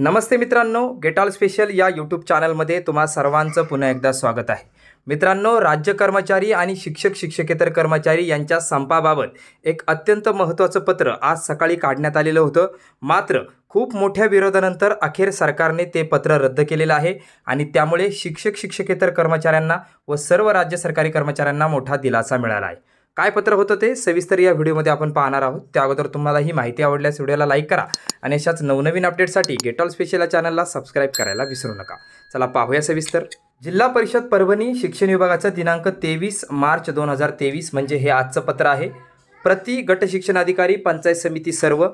नमस्ते मित्रांनो गेटाल स्पेशल या यूट्यूब चॅनलमध्ये तुम्हा सर्वांचं पुन्हा एकदा स्वागत आहे मित्रांनो राज्य कर्मचारी आणि शिक्षक शिक्षकेतर कर्मचारी यांच्या संपाबाबत एक अत्यंत महत्त्वाचं पत्र आज सकाळी काढण्यात आलेलं होतं मात्र खूप मोठ्या विरोधानंतर अखेर सरकारने ते पत्र रद्द केलेलं आहे आणि त्यामुळे शिक्षक शिक्षकेतर कर्मचाऱ्यांना व सर्व राज्य सरकारी कर्मचाऱ्यांना मोठा दिलासा मिळाला आहे काय पत्र होतं ते सविस्तर या व्हिडिओमध्ये आपण पाहणार आहोत त्या अगोदर तुम्हाला ही माहिती आवडल्यास व्हिडिओला लाईक करा आणि अशाच नवनवीन अपडेटसाठी गेटॉल स्पेशल या चॅनलला सबस्क्राईब करायला विसरू नका चला पाहूया सविस्तर जिल्हा परिषद परभणी शिक्षण विभागाचा दिनांक तेवीस मार्च दोन हजार तेवीस म्हणजे हे आजचं पत्र आहे प्रति गट शिक्षणाधिकारी पंचायत समिती सर्व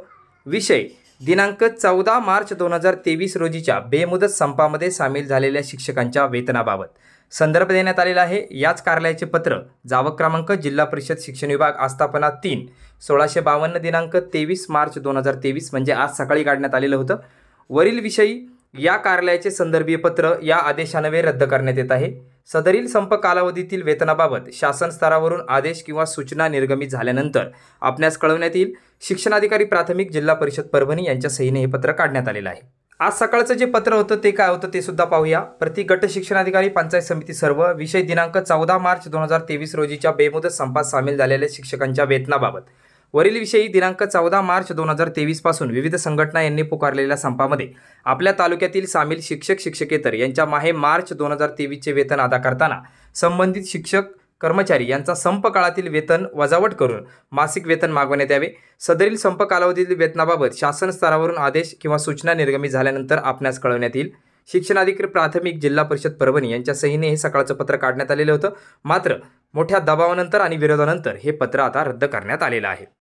विषय दिनांक चौदा मार्च दोन हजार तेवीस रोजीच्या बेमुदत संपामध्ये सामील झालेल्या शिक्षकांच्या वेतनाबाबत संदर्भ देण्यात आलेला आहे याच कार्यालयाचे पत्र जावक क्रमांक जिल्हा परिषद शिक्षण विभाग आस्थापना तीन सोळाशे बावन्न दिनांक तेवीस मार्च दोन हजार तेवीस म्हणजे आज सकाळी काढण्यात आलेलं होतं वरील विषयी या कार्यालयाचे संदर्भीय पत्र या आदेशानवे रद्द करण्यात येत आहे सदरील संप कालावधीतील वेतनाबाबत शासन स्तरावरून आदेश किंवा सूचना निर्गमित झाल्यानंतर आपल्यास कळवण्यात येईल शिक्षणाधिकारी प्राथमिक जिल्हा परिषद परभणी यांच्या सहीने हे पत्र काढण्यात आलेलं आहे आज सकाळचं जे पत्र होतं ते काय होतं ते सुद्धा पाहूया प्रति गट शिक्षणाधिकारी पंचायत समिती सर्व विषय दिनांक चौदा मार्च दोन हजार तेवीस रोजीच्या बेमुदत संपात सामील झालेल्या शिक्षकांच्या वेतनाबाबत वरील विषयी दिनांक चौदा मार्च दोन हजार तेवीसपासून विविध संघटना यांनी पुकारलेल्या संपामध्ये आपल्या तालुक्यातील सामील शिक्षक शिक्षकेतर यांच्या माहे मार्च दोन हजार तेवीसचे वेतन अदा करताना संबंधित शिक्षक कर्मचारी यांचा संप काळातील वेतन वजावट करून मासिक वेतन मागवण्यात यावे सदरील संप कालावधीतील वेतनाबाबत शासन स्तरावरून आदेश किंवा सूचना निर्गमित झाल्यानंतर आपण्यास कळवण्यात येईल शिक्षणाधिकारी प्राथमिक जिल्हा परिषद परभणी यांच्या सहीने हे सकाळचं पत्र काढण्यात आलेलं होतं मात्र मोठ्या दबावानंतर आणि विरोधानंतर हे पत्र आता रद्द करण्यात आलेलं आहे